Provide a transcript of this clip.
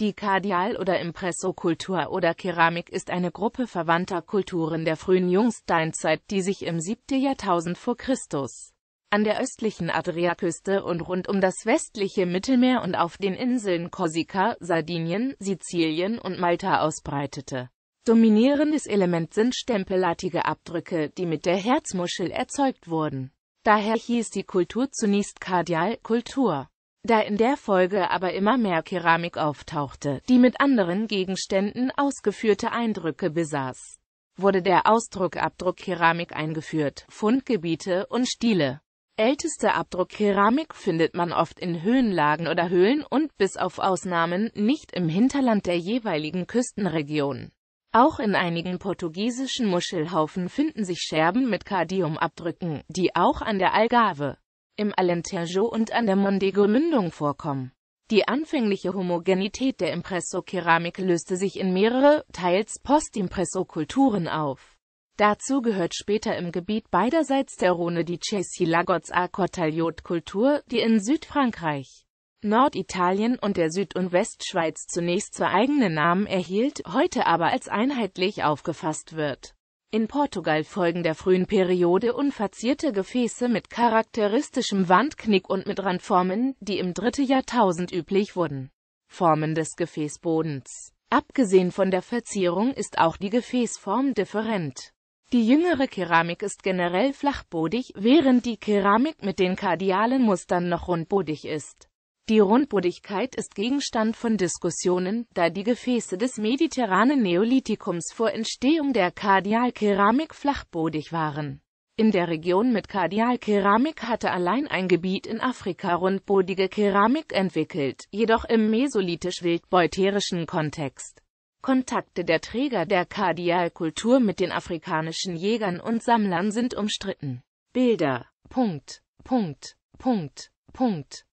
Die Kardial- oder Impressokultur oder Keramik ist eine Gruppe verwandter Kulturen der frühen Jungsteinzeit, die sich im 7. Jahrtausend vor Christus an der östlichen Adriaküste und rund um das westliche Mittelmeer und auf den Inseln Korsika, Sardinien, Sizilien und Malta ausbreitete. Dominierendes Element sind stempelartige Abdrücke, die mit der Herzmuschel erzeugt wurden. Daher hieß die Kultur zunächst Kardial-Kultur da in der Folge aber immer mehr Keramik auftauchte, die mit anderen Gegenständen ausgeführte Eindrücke besaß, wurde der Ausdruck Abdruckkeramik eingeführt, Fundgebiete und Stile. Älteste Abdruckkeramik findet man oft in Höhenlagen oder Höhlen und bis auf Ausnahmen nicht im Hinterland der jeweiligen Küstenregion. Auch in einigen portugiesischen Muschelhaufen finden sich Scherben mit Kardiumabdrücken, die auch an der Algarve im Alentejo und an der Mondego-Mündung vorkommen. Die anfängliche Homogenität der Impresso-Keramik löste sich in mehrere, teils Postimpresso-Kulturen auf. Dazu gehört später im Gebiet beiderseits der Rhone die cesi lagots a cortaliot kultur die in Südfrankreich, Norditalien und der Süd- und Westschweiz zunächst zu eigenen Namen erhielt, heute aber als einheitlich aufgefasst wird in Portugal folgen der frühen Periode unverzierte Gefäße mit charakteristischem Wandknick und mit Randformen, die im dritten Jahrtausend üblich wurden. Formen des Gefäßbodens Abgesehen von der Verzierung ist auch die Gefäßform different. Die jüngere Keramik ist generell flachbodig, während die Keramik mit den kardialen Mustern noch rundbodig ist. Die Rundbodigkeit ist Gegenstand von Diskussionen, da die Gefäße des mediterranen Neolithikums vor Entstehung der Kardialkeramik flachbodig waren. In der Region mit Kardialkeramik hatte allein ein Gebiet in Afrika rundbodige Keramik entwickelt, jedoch im mesolithisch-wildbeuterischen Kontext. Kontakte der Träger der Kardialkultur mit den afrikanischen Jägern und Sammlern sind umstritten. Bilder. Punkt. Punkt. Punkt. Punkt.